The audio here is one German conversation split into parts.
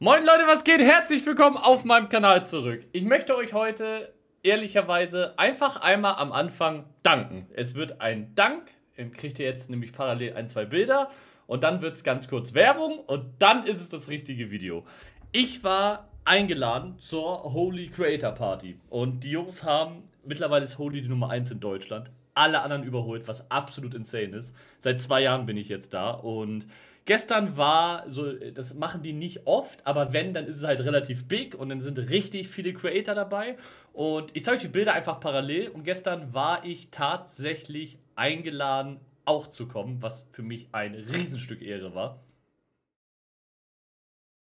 Moin Leute, was geht? Herzlich willkommen auf meinem Kanal zurück. Ich möchte euch heute ehrlicherweise einfach einmal am Anfang danken. Es wird ein Dank, dann kriegt ihr jetzt nämlich parallel ein, zwei Bilder und dann wird es ganz kurz Werbung und dann ist es das richtige Video. Ich war eingeladen zur Holy Creator Party und die Jungs haben, mittlerweile ist Holy die Nummer 1 in Deutschland, alle anderen überholt, was absolut insane ist. Seit zwei Jahren bin ich jetzt da und Gestern war so, das machen die nicht oft, aber wenn, dann ist es halt relativ big und dann sind richtig viele Creator dabei. Und ich zeige euch die Bilder einfach parallel. Und gestern war ich tatsächlich eingeladen, auch zu kommen, was für mich ein Riesenstück Ehre war.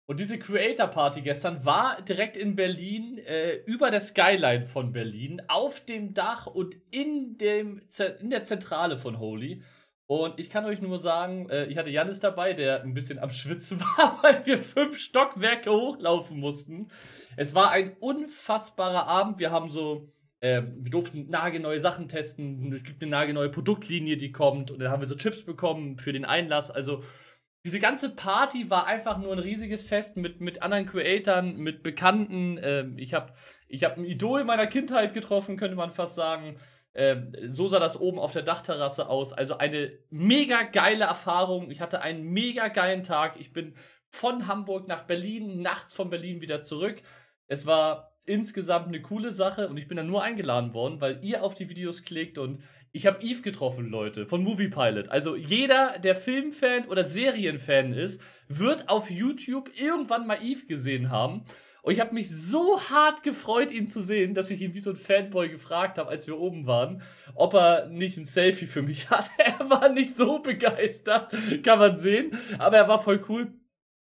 Und diese Creator Party gestern war direkt in Berlin, äh, über der Skyline von Berlin, auf dem Dach und in, dem, in der Zentrale von Holy. Und ich kann euch nur sagen, äh, ich hatte Janis dabei, der ein bisschen am Schwitzen war, weil wir fünf Stockwerke hochlaufen mussten. Es war ein unfassbarer Abend. Wir haben so, äh, wir durften nagelneue Sachen testen. Es gibt eine nagelneue Produktlinie, die kommt. Und dann haben wir so Chips bekommen für den Einlass. Also diese ganze Party war einfach nur ein riesiges Fest mit, mit anderen Creatoren, mit Bekannten. Ähm, ich habe ich hab ein Idol meiner Kindheit getroffen, könnte man fast sagen. Ähm, so sah das oben auf der Dachterrasse aus. Also eine mega geile Erfahrung. Ich hatte einen mega geilen Tag. Ich bin von Hamburg nach Berlin, nachts von Berlin wieder zurück. Es war insgesamt eine coole Sache und ich bin dann nur eingeladen worden, weil ihr auf die Videos klickt und ich habe Eve getroffen, Leute, von Movie Pilot. Also jeder, der Filmfan oder Serienfan ist, wird auf YouTube irgendwann mal Eve gesehen haben. Und ich habe mich so hart gefreut, ihn zu sehen, dass ich ihn wie so ein Fanboy gefragt habe, als wir oben waren, ob er nicht ein Selfie für mich hat. Er war nicht so begeistert, kann man sehen. Aber er war voll cool.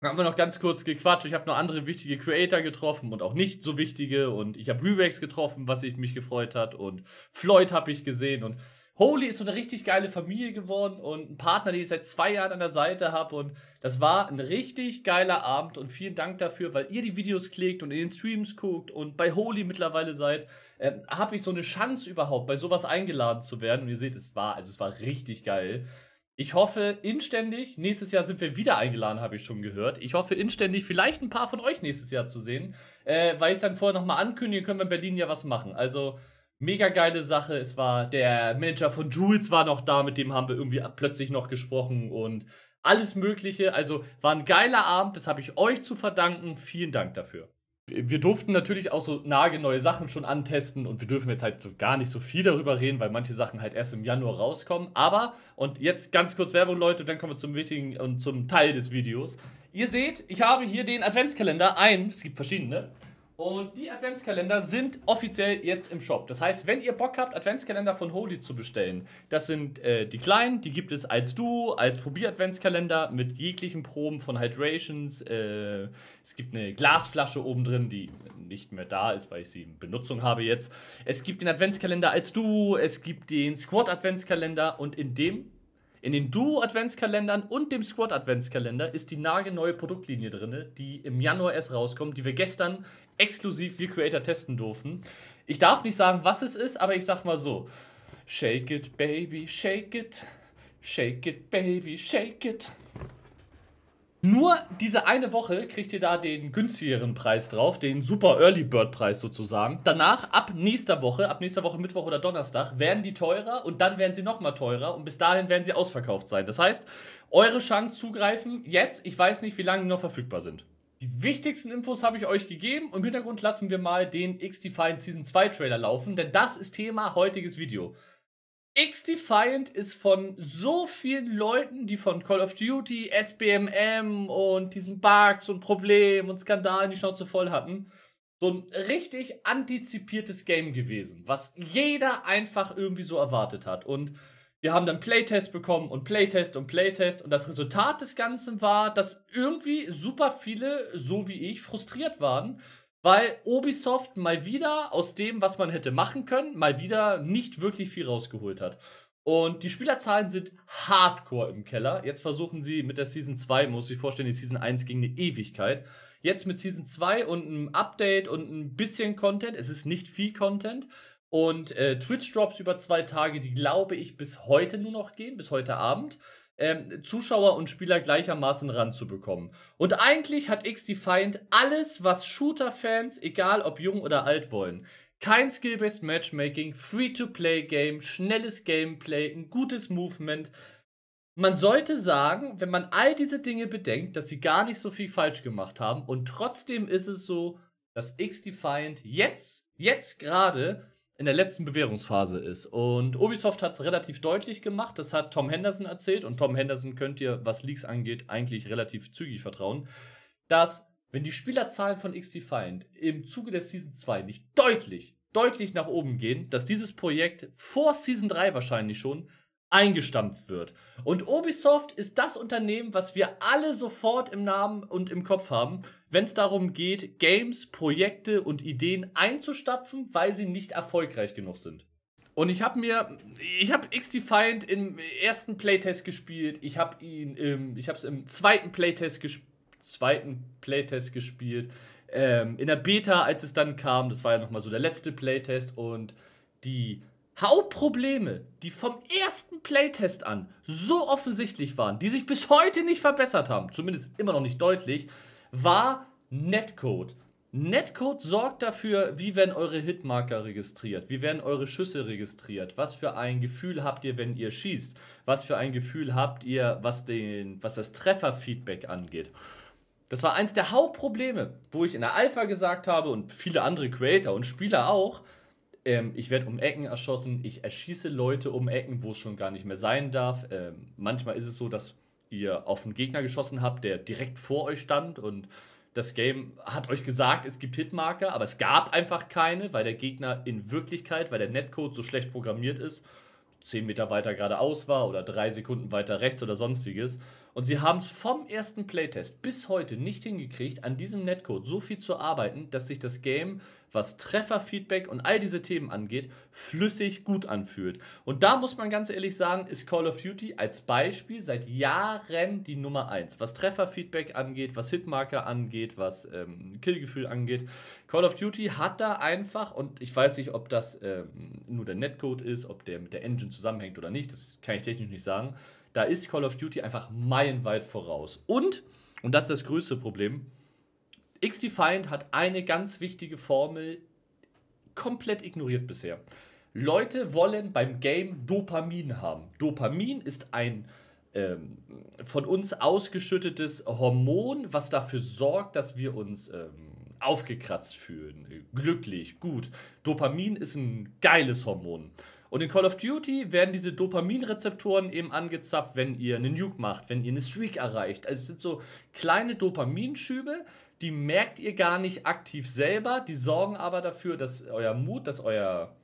Dann haben wir noch ganz kurz gequatscht. Ich habe noch andere wichtige Creator getroffen und auch nicht so wichtige. Und ich habe Rewax getroffen, was ich mich gefreut hat. Und Floyd habe ich gesehen. Und Holy ist so eine richtig geile Familie geworden und ein Partner, den ich seit zwei Jahren an der Seite habe. Und das war ein richtig geiler Abend und vielen Dank dafür, weil ihr die Videos klickt und in den Streams guckt und bei Holy mittlerweile seid. Ähm, habe ich so eine Chance überhaupt, bei sowas eingeladen zu werden. Und ihr seht, es war, also es war richtig geil. Ich hoffe inständig, nächstes Jahr sind wir wieder eingeladen, habe ich schon gehört. Ich hoffe inständig, vielleicht ein paar von euch nächstes Jahr zu sehen, äh, weil ich es dann vorher nochmal ankündige, können wir in Berlin ja was machen. Also Mega geile Sache. Es war der Manager von Jules war noch da, mit dem haben wir irgendwie plötzlich noch gesprochen und alles Mögliche. Also war ein geiler Abend, das habe ich euch zu verdanken. Vielen Dank dafür. Wir durften natürlich auch so nagelneue Sachen schon antesten und wir dürfen jetzt halt so gar nicht so viel darüber reden, weil manche Sachen halt erst im Januar rauskommen. Aber, und jetzt ganz kurz Werbung, Leute, dann kommen wir zum wichtigen und zum Teil des Videos. Ihr seht, ich habe hier den Adventskalender, ein, es gibt verschiedene, und die Adventskalender sind offiziell jetzt im Shop. Das heißt, wenn ihr Bock habt, Adventskalender von Holy zu bestellen, das sind äh, die kleinen, die gibt es als Du, als Probier-Adventskalender mit jeglichen Proben von Hydrations. Äh, es gibt eine Glasflasche oben drin, die nicht mehr da ist, weil ich sie in Benutzung habe jetzt. Es gibt den Adventskalender als Du, es gibt den Squad-Adventskalender und in dem in den Duo-Adventskalendern und dem Squad-Adventskalender ist die nagelneue Produktlinie drin, die im Januar erst rauskommt, die wir gestern exklusiv wie Creator testen durften. Ich darf nicht sagen, was es ist, aber ich sag mal so: Shake it, baby, shake it. Shake it, baby, shake it. Nur diese eine Woche kriegt ihr da den günstigeren Preis drauf, den Super Early Bird Preis sozusagen. Danach, ab nächster Woche, ab nächster Woche Mittwoch oder Donnerstag, werden die teurer und dann werden sie nochmal teurer und bis dahin werden sie ausverkauft sein. Das heißt, eure Chance zugreifen jetzt. Ich weiß nicht, wie lange die noch verfügbar sind. Die wichtigsten Infos habe ich euch gegeben. und Im Hintergrund lassen wir mal den X-Defiant Season 2 Trailer laufen, denn das ist Thema heutiges Video. X-Defiant ist von so vielen Leuten, die von Call of Duty, SBMM und diesen Bugs und Problemen und Skandalen die Schnauze voll hatten, so ein richtig antizipiertes Game gewesen, was jeder einfach irgendwie so erwartet hat. Und wir haben dann Playtest bekommen und Playtest und Playtest und das Resultat des Ganzen war, dass irgendwie super viele, so wie ich, frustriert waren, weil Ubisoft mal wieder aus dem, was man hätte machen können, mal wieder nicht wirklich viel rausgeholt hat. Und die Spielerzahlen sind hardcore im Keller. Jetzt versuchen sie mit der Season 2, muss ich vorstellen, die Season 1 ging eine Ewigkeit. Jetzt mit Season 2 und einem Update und ein bisschen Content, es ist nicht viel Content. Und äh, Twitch-Drops über zwei Tage, die glaube ich bis heute nur noch gehen, bis heute Abend ähm, Zuschauer und Spieler gleichermaßen ranzubekommen. Und eigentlich hat X-Defiant alles, was Shooter-Fans, egal ob jung oder alt wollen. Kein Skill-Based Matchmaking, Free-to-Play-Game, schnelles Gameplay, ein gutes Movement. Man sollte sagen, wenn man all diese Dinge bedenkt, dass sie gar nicht so viel falsch gemacht haben und trotzdem ist es so, dass X-Defiant jetzt, jetzt gerade in der letzten Bewährungsphase ist. Und Ubisoft hat es relativ deutlich gemacht. Das hat Tom Henderson erzählt. Und Tom Henderson könnt ihr, was Leaks angeht, eigentlich relativ zügig vertrauen, dass, wenn die Spielerzahlen von X Defiant im Zuge der Season 2 nicht deutlich, deutlich nach oben gehen, dass dieses Projekt vor Season 3 wahrscheinlich schon eingestampft wird. Und Ubisoft ist das Unternehmen, was wir alle sofort im Namen und im Kopf haben, wenn es darum geht, Games, Projekte und Ideen einzustapfen, weil sie nicht erfolgreich genug sind. Und ich habe mir, ich habe X-Defiant im ersten Playtest gespielt, ich habe ihn im, ich habe es im zweiten Playtest, ges zweiten Playtest gespielt, ähm, in der Beta, als es dann kam, das war ja nochmal so der letzte Playtest und die Hauptprobleme, die vom ersten Playtest an so offensichtlich waren, die sich bis heute nicht verbessert haben, zumindest immer noch nicht deutlich, war Netcode. Netcode sorgt dafür, wie werden eure Hitmarker registriert, wie werden eure Schüsse registriert, was für ein Gefühl habt ihr, wenn ihr schießt, was für ein Gefühl habt ihr, was, den, was das Trefferfeedback angeht. Das war eins der Hauptprobleme, wo ich in der Alpha gesagt habe und viele andere Creator und Spieler auch, ähm, ich werde um Ecken erschossen, ich erschieße Leute um Ecken, wo es schon gar nicht mehr sein darf. Ähm, manchmal ist es so, dass ihr auf einen Gegner geschossen habt, der direkt vor euch stand und das Game hat euch gesagt, es gibt Hitmarker, aber es gab einfach keine, weil der Gegner in Wirklichkeit, weil der Netcode so schlecht programmiert ist, 10 Meter weiter geradeaus war oder 3 Sekunden weiter rechts oder sonstiges. Und sie haben es vom ersten Playtest bis heute nicht hingekriegt, an diesem Netcode so viel zu arbeiten, dass sich das Game, was Trefferfeedback und all diese Themen angeht, flüssig gut anfühlt. Und da muss man ganz ehrlich sagen, ist Call of Duty als Beispiel seit Jahren die Nummer 1. Was Trefferfeedback angeht, was Hitmarker angeht, was ähm, Killgefühl angeht. Call of Duty hat da einfach, und ich weiß nicht, ob das ähm, nur der Netcode ist, ob der mit der Engine zusammenhängt oder nicht, das kann ich technisch nicht sagen da ist Call of Duty einfach meilenweit voraus. Und, und das ist das größte Problem, X-Defiant hat eine ganz wichtige Formel komplett ignoriert bisher. Leute wollen beim Game Dopamin haben. Dopamin ist ein ähm, von uns ausgeschüttetes Hormon, was dafür sorgt, dass wir uns ähm, aufgekratzt fühlen, glücklich, gut. Dopamin ist ein geiles Hormon. Und in Call of Duty werden diese Dopaminrezeptoren eben angezapft, wenn ihr eine Nuke macht, wenn ihr eine Streak erreicht. Also es sind so kleine Dopaminschübe, die merkt ihr gar nicht aktiv selber, die sorgen aber dafür, dass euer Mut, dass euer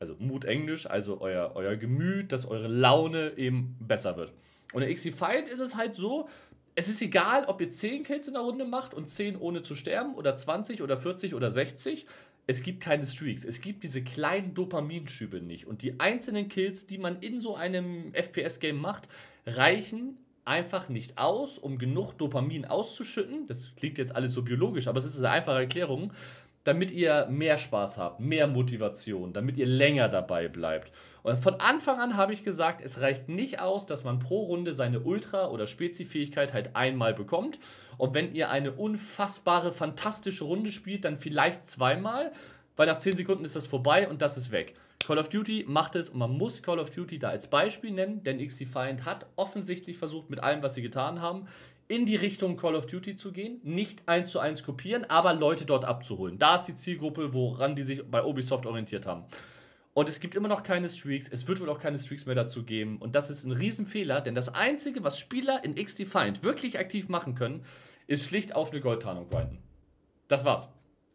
also Mut Englisch, also euer, euer Gemüt, dass eure Laune eben besser wird. Und in XC Fight ist es halt so, es ist egal, ob ihr 10 Kills in der Runde macht und 10 ohne zu sterben oder 20 oder 40 oder 60 es gibt keine Streaks. Es gibt diese kleinen Dopaminschübe nicht. Und die einzelnen Kills, die man in so einem FPS-Game macht, reichen einfach nicht aus, um genug Dopamin auszuschütten. Das klingt jetzt alles so biologisch, aber es ist eine einfache Erklärung, damit ihr mehr Spaß habt, mehr Motivation, damit ihr länger dabei bleibt. Und von Anfang an habe ich gesagt, es reicht nicht aus, dass man pro Runde seine Ultra- oder Spezi-Fähigkeit halt einmal bekommt. Und wenn ihr eine unfassbare, fantastische Runde spielt, dann vielleicht zweimal, weil nach 10 Sekunden ist das vorbei und das ist weg. Call of Duty macht es und man muss Call of Duty da als Beispiel nennen, denn XDefiant hat offensichtlich versucht, mit allem, was sie getan haben, in die Richtung Call of Duty zu gehen, nicht eins zu eins kopieren, aber Leute dort abzuholen. Da ist die Zielgruppe, woran die sich bei Ubisoft orientiert haben. Und es gibt immer noch keine Streaks. Es wird wohl auch keine Streaks mehr dazu geben. Und das ist ein Riesenfehler, denn das Einzige, was Spieler in XDefiant wirklich aktiv machen können, ist schlicht auf eine Goldtarnung grinden. Das war's.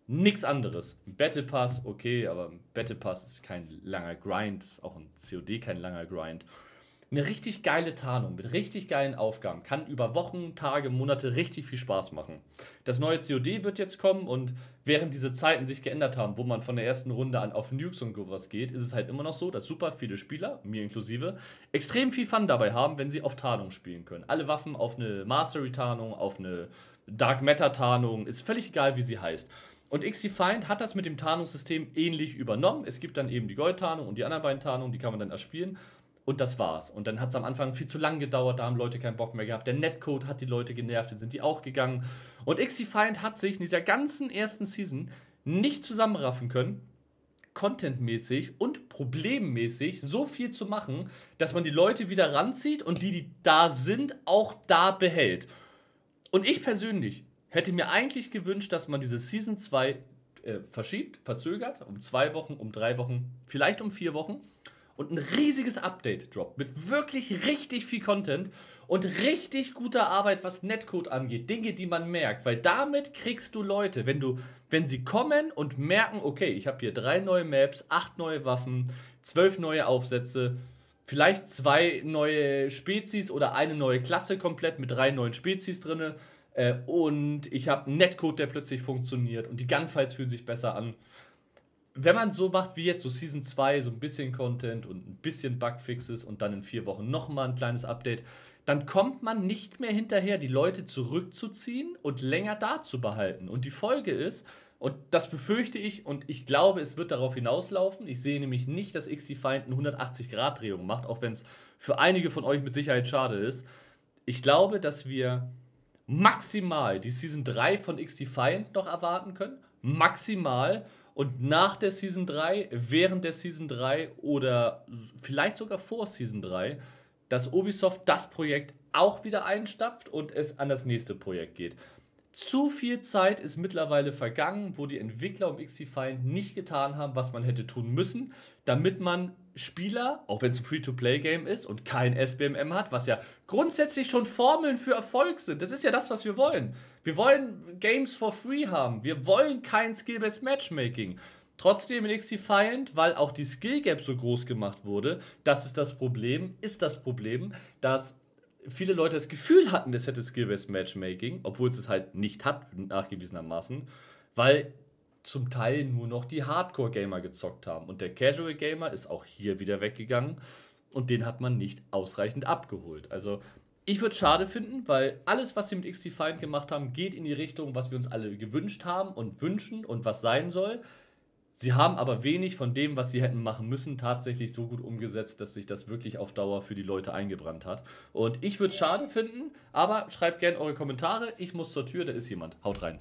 Nix anderes. Battle Pass, okay, aber Battle Pass ist kein langer Grind. Auch ein COD kein langer Grind eine richtig geile Tarnung mit richtig geilen Aufgaben kann über Wochen, Tage, Monate richtig viel Spaß machen. Das neue COD wird jetzt kommen und während diese Zeiten sich geändert haben, wo man von der ersten Runde an auf Nukes und sowas geht, ist es halt immer noch so, dass super viele Spieler, mir inklusive, extrem viel Fun dabei haben, wenn sie auf Tarnung spielen können. Alle Waffen auf eine Mastery-Tarnung, auf eine Dark Matter-Tarnung, ist völlig egal, wie sie heißt. Und XDefiant hat das mit dem Tarnungssystem ähnlich übernommen. Es gibt dann eben die Gold-Tarnung und die anderen beiden Tarnungen, die kann man dann erspielen. Und das war's. Und dann hat es am Anfang viel zu lang gedauert, da haben Leute keinen Bock mehr gehabt. Der Netcode hat die Leute genervt, dann sind die auch gegangen. Und XDefiant hat sich in dieser ganzen ersten Season nicht zusammenraffen können, contentmäßig und problemmäßig so viel zu machen, dass man die Leute wieder ranzieht und die, die da sind, auch da behält. Und ich persönlich hätte mir eigentlich gewünscht, dass man diese Season 2 äh, verschiebt, verzögert, um zwei Wochen, um drei Wochen, vielleicht um vier Wochen und ein riesiges Update droppt mit wirklich richtig viel Content und richtig guter Arbeit, was Netcode angeht, Dinge, die man merkt, weil damit kriegst du Leute, wenn du, wenn sie kommen und merken, okay, ich habe hier drei neue Maps, acht neue Waffen, zwölf neue Aufsätze, vielleicht zwei neue Spezies oder eine neue Klasse komplett mit drei neuen Spezies drinne äh, und ich habe Netcode, der plötzlich funktioniert und die Gunfights fühlen sich besser an wenn man so macht wie jetzt, so Season 2, so ein bisschen Content und ein bisschen Bugfixes und dann in vier Wochen nochmal ein kleines Update, dann kommt man nicht mehr hinterher, die Leute zurückzuziehen und länger da zu behalten. Und die Folge ist, und das befürchte ich und ich glaube, es wird darauf hinauslaufen. Ich sehe nämlich nicht, dass XT Feind eine 180-Grad-Drehung macht, auch wenn es für einige von euch mit Sicherheit schade ist. Ich glaube, dass wir maximal die Season 3 von XT Feind noch erwarten können. Maximal und nach der Season 3, während der Season 3 oder vielleicht sogar vor Season 3, dass Ubisoft das Projekt auch wieder einstapft und es an das nächste Projekt geht. Zu viel Zeit ist mittlerweile vergangen, wo die Entwickler um XDefiant nicht getan haben, was man hätte tun müssen, damit man Spieler, auch wenn es ein Free-to-Play-Game ist und kein SBMM hat, was ja grundsätzlich schon Formeln für Erfolg sind, das ist ja das, was wir wollen, wir wollen Games for Free haben. Wir wollen kein Skill-Based Matchmaking. Trotzdem NXT Defiant, weil auch die Skill Gap so groß gemacht wurde, das ist das Problem, ist das Problem, dass viele Leute das Gefühl hatten, es hätte Skill-Based Matchmaking, obwohl es es halt nicht hat, nachgewiesenermaßen, weil zum Teil nur noch die Hardcore-Gamer gezockt haben. Und der Casual-Gamer ist auch hier wieder weggegangen und den hat man nicht ausreichend abgeholt. Also ich würde es schade finden, weil alles, was sie mit XDefiant gemacht haben, geht in die Richtung, was wir uns alle gewünscht haben und wünschen und was sein soll. Sie haben aber wenig von dem, was sie hätten machen müssen, tatsächlich so gut umgesetzt, dass sich das wirklich auf Dauer für die Leute eingebrannt hat. Und ich würde es schade finden, aber schreibt gerne eure Kommentare. Ich muss zur Tür, da ist jemand. Haut rein.